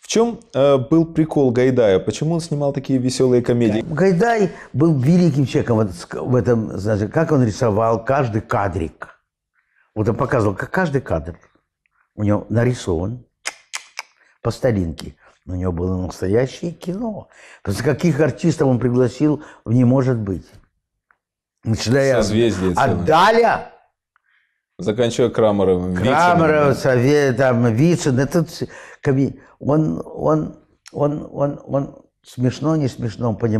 В чем э, был прикол Гайдая? Почему он снимал такие веселые комедии? Гайдай был великим человеком в этом, значит, как он рисовал каждый кадрик. Вот он показывал, как каждый кадр у него нарисован по старинке. у него было настоящее кино. Просто каких артистов он пригласил, не может быть. Начиная Созвездие от Даля Заканчивая крамаровым, Крамеров, Совет, там, Вицин, это он, он, он, он, он смешно, не смешно, он понимал.